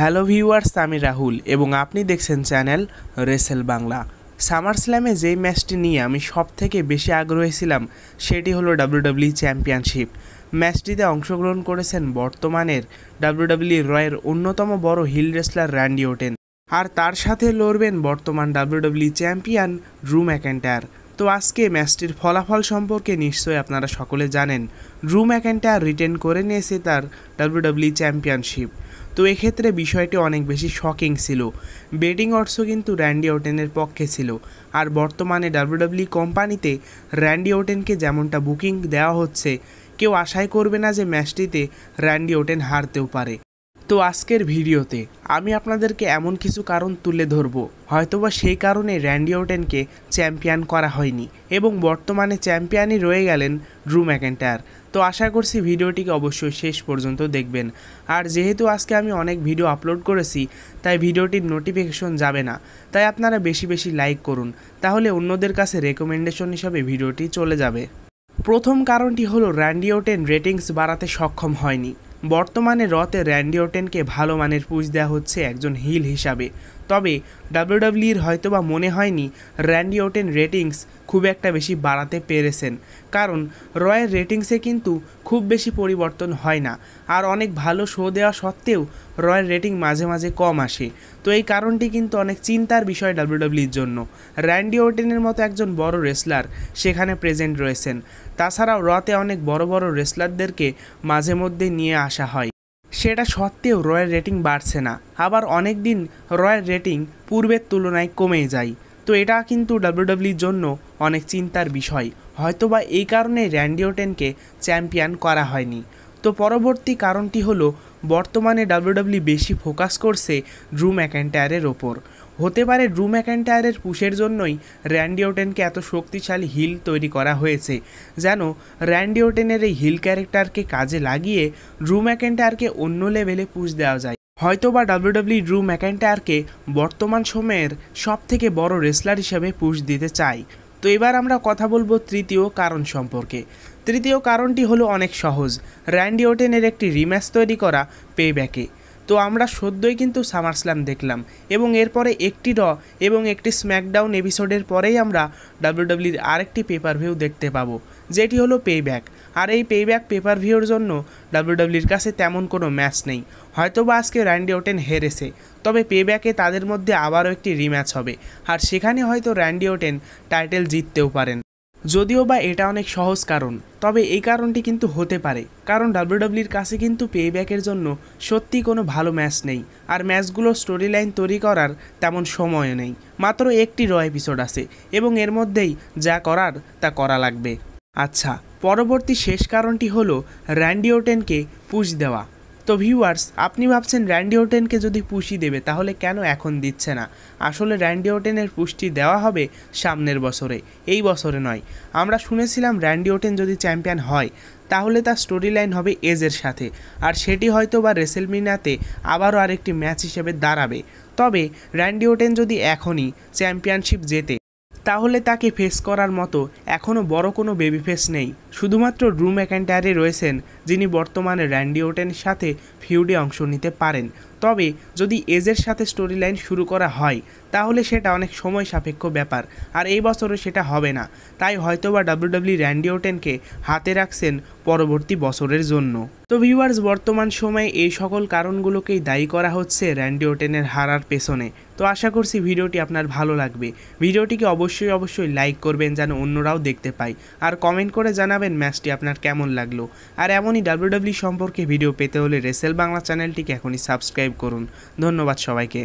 hello viewers আমি রাহুল এবং আপনি দেখছেন চ্যানেল রেসেল বাংলা সামার স্ল্যামে যেই ম্যাচটি নিয়ে আমি সব থেকে বেশি আগ্রহী ছিলাম সেটি হলো ডাব্লিউডাব্লিউ চ্যাম্পিয়নশিপ ম্যাচটিতে অংশগ্রহণ করেছেন বর্তমানের ডাব্লিউডাব্লিউ রয়ের অন্যতম বড় হিল রেসলার র্যান্ডি ওটেন আর তার সাথে লড়বেন বর্তমান ডাব্লিউডাব্লিউ চ্যাম্পিয়ন রু ম্যাকেন্টার তো আজকে ম্যাচটির ফলাফল সম্পর্কে নিশ্চয়ই আপনারা সকলে জানেন রু ম্যাকেন্টার রিটেন করে নিয়েছে তার ডাব্লিউডাব্লিউ চ্যাম্পিয়নশিপ তো এক্ষেত্রে বিষয়টি অনেক বেশি শকিং ছিল বেটিং অর্থ কিন্তু র্যান্ডি ওটেনের পক্ষে ছিল আর বর্তমানে ডাব্লিউডাব্লিউ কোম্পানিতে র্যান্ডি ওটেনকে যেমনটা বুকিং দেওয়া হচ্ছে কেউ আশাই করবে না যে ম্যাচটিতে র্যান্ডি ওটেন হারতেও পারে তো আজকের ভিডিওতে আমি আপনাদেরকে এমন কিছু কারণ তুলে ধরব হয়তোবা সেই কারণে র্যান্ডি ওটেনকে চ্যাম্পিয়ন করা হয়নি এবং বর্তমানে চ্যাম্পিয়নই রয়ে গেলেন ড্রু ম্যাকেন্টার তো আশা করছি ভিডিওটিকে অবশ্যই শেষ পর্যন্ত দেখবেন আর যেহেতু আজকে আমি অনেক ভিডিও আপলোড করেছি তাই ভিডিওটির নোটিফিকেশন যাবে না তাই আপনারা বেশি বেশি লাইক করুন তাহলে অন্যদের কাছে রেকমেন্ডেশন হিসাবে ভিডিওটি চলে যাবে প্রথম কারণটি হলো র্যান্ডিওটেন রেটিংস বাড়াতে সক্ষম হয়নি বর্তমানে রতে র্যান্ডি ওটেনকে ভালো মানের পুজ দেওয়া হচ্ছে একজন হিল হিসাবে তবে ডাব্লিউডাব্লিউর হয়তোবা মনে হয়নি র্যান্ডি ওটেন রেটিংস খুব একটা বেশি বাড়াতে পেরেছেন কারণ রয়ের রেটিংসে কিন্তু খুব বেশি পরিবর্তন হয় না আর অনেক ভালো শো দেওয়া সত্ত্বেও রয়ের রেটিং মাঝে মাঝে কম আসে তো এই কারণটি কিন্তু অনেক চিন্তার বিষয় ডাব্লিউডাব্লিউর জন্য র্যান্ডি ওটেনের মতো একজন বড় রেসলার সেখানে প্রেজেন্ট রয়েছেন তাছাড়াও রতে অনেক বড় বড় রেসলারদেরকে মাঝে মধ্যে নিয়ে আসা হয় সেটা সত্ত্বেও রয়্যাল রেটিং বাড়ছে না আবার অনেক দিন রয়্যাল রেটিং পূর্বের তুলনায় কমে যায় তো এটা কিন্তু ডাব্লিউডাব্লিউর জন্য অনেক চিন্তার বিষয় হয়তোবা এই কারণে র্যান্ডিওটেনকে চ্যাম্পিয়ন করা হয়নি তো পরবর্তী কারণটি হলো বর্তমানে ডাব্লিউডাব্লিউ বেশি ফোকাস করছে ড্রু ম্যাকেন্টায়ারের ওপর হতে পারে ড্রু ম্যাকেন্টায়ারের পুষের জন্যই র্যান্ডিওটেনকে এত শক্তিশালী হিল তৈরি করা হয়েছে যেন র্যান্ডিওটেনের এই হিল ক্যারেক্টারকে কাজে লাগিয়ে ড্রু ম্যাকেন্টায়ারকে অন্য লেভেলে পুষ দেওয়া যায় হয়তোবা ডাব্লিউডাব্লিউ ড্রু ম্যাকেন্টায়ারকে বর্তমান সময়ের সবথেকে বড় রেসলার হিসেবে পুষ দিতে চায় তো এবার আমরা কথা বলবো তৃতীয় কারণ সম্পর্কে তৃতীয় কারণটি হলো অনেক সহজ র্যান্ডি ওটেনের একটি রিম্যাচ তৈরি করা পেব্যাকে তো আমরা সদ্যই কিন্তু সামারস্ল্যাম দেখলাম এবং এরপরে একটি র এবং একটি স্ম্যাকডাউন এপিসোডের পরেই আমরা ডাব্লিউডাব্লিউর আরেকটি পেপার ভিউ দেখতে পাবো যেটি হলো পেব্যাক আর এই পেব্যাক পেপার ভিউর জন্য ডাব্লিউডাব্লিউর কাছে তেমন কোনো ম্যাচ নেই হয়তোবা আজকে র্যান্ডি ওটেন হেরেছে তবে পেব্যাকে তাদের মধ্যে আবারও একটি রিম্যাচ হবে আর সেখানে হয়তো র্যান্ডি ওটেন টাইটেল জিততেও পারেন যদিও বা এটা অনেক সহজ কারণ তবে এই কারণটি কিন্তু হতে পারে কারণ ডাব্লিউডাব্লিউর কাছে কিন্তু পেব্যাকের জন্য সত্যি কোনো ভালো ম্যাচ নেই আর ম্যাচগুলো স্টোরি লাইন তৈরি করার তেমন সময় নেই মাত্র একটি র এপিসোড আছে এবং এর মধ্যেই যা করার তা করা লাগবে আচ্ছা পরবর্তী শেষ কারণটি হলো র্যান্ডি পুষ দেওয়া তো ভিউয়ার্স আপনি ভাবছেন র্যান্ডিওটেনকে যদি পুষি দেবে তাহলে কেন এখন দিচ্ছে না আসলে র্যান্ডি ওটেনের পুষ্টি দেওয়া হবে সামনের বছরে এই বছরে নয় আমরা শুনেছিলাম র্যান্ডি যদি চ্যাম্পিয়ন হয় তাহলে তার স্টোরি লাইন হবে এজের সাথে আর সেটি হয়তো বা রেসেলমিনাতে আবারও আরেকটি ম্যাচ হিসেবে দাঁড়াবে তবে র্যান্ডিওটেন ওটেন যদি এখনই চ্যাম্পিয়নশিপ জেতে তাহলে তাকে ফেস করার মতো এখনও বড় কোনো বেবি ফেস নেই শুধুমাত্র রুম অ্যাকেন্টারে রয়েছেন যিনি বর্তমানে র্যান্ডি ওটেনের সাথে ফিউডে অংশ নিতে পারেন তবে যদি এজের সাথে স্টোরি লাইন শুরু করা হয় তাহলে সেটা অনেক সময় সাপেক্ষ ব্যাপার আর এই বছরে সেটা হবে না তাই হয়তোবা ডাব্লিউডাব্লিউ র্যান্ডি ওটেনকে হাতে রাখছেন পরবর্তী বছরের জন্য তো ভিউয়ার্স বর্তমান সময়ে এই সকল কারণগুলোকেই দায়ী করা হচ্ছে র্যান্ডি ওটেনের হারার পেছনে তো আশা করছি ভিডিওটি আপনার ভালো লাগবে ভিডিওটিকে অবশ্যই অবশ্যই লাইক করবেন যেন অন্যরাও দেখতে পায় আর কমেন্ট করে জানাবেন ম্যাচটি আপনার কেমন লাগলো আর এমনই ডাব্লিউডাব্লিউ e সম্পর্কে ভিডিও পেতে হলে রেসেল বাংলা চ্যানেলটিকে এখনই সাবস্ক্রাইব করুন ধন্যবাদ সবাইকে